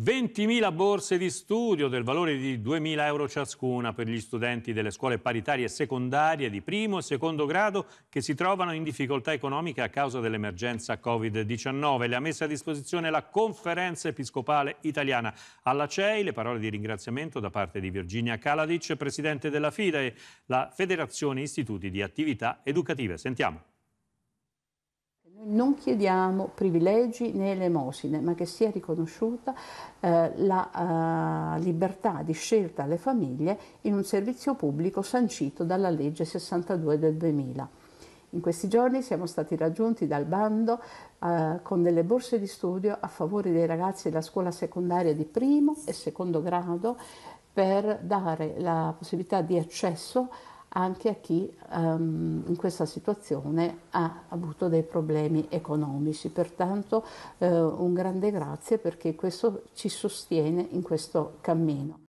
20.000 borse di studio del valore di 2.000 euro ciascuna per gli studenti delle scuole paritarie secondarie di primo e secondo grado che si trovano in difficoltà economiche a causa dell'emergenza Covid-19. Le ha messe a disposizione la Conferenza Episcopale Italiana. Alla CEI le parole di ringraziamento da parte di Virginia Kaladic, presidente della FIDE, la Federazione Istituti di Attività Educative. Sentiamo. Non chiediamo privilegi né elemosine, ma che sia riconosciuta eh, la eh, libertà di scelta alle famiglie in un servizio pubblico sancito dalla legge 62 del 2000. In questi giorni siamo stati raggiunti dal bando eh, con delle borse di studio a favore dei ragazzi della scuola secondaria di primo e secondo grado per dare la possibilità di accesso anche a chi um, in questa situazione ha avuto dei problemi economici. Pertanto eh, un grande grazie perché questo ci sostiene in questo cammino.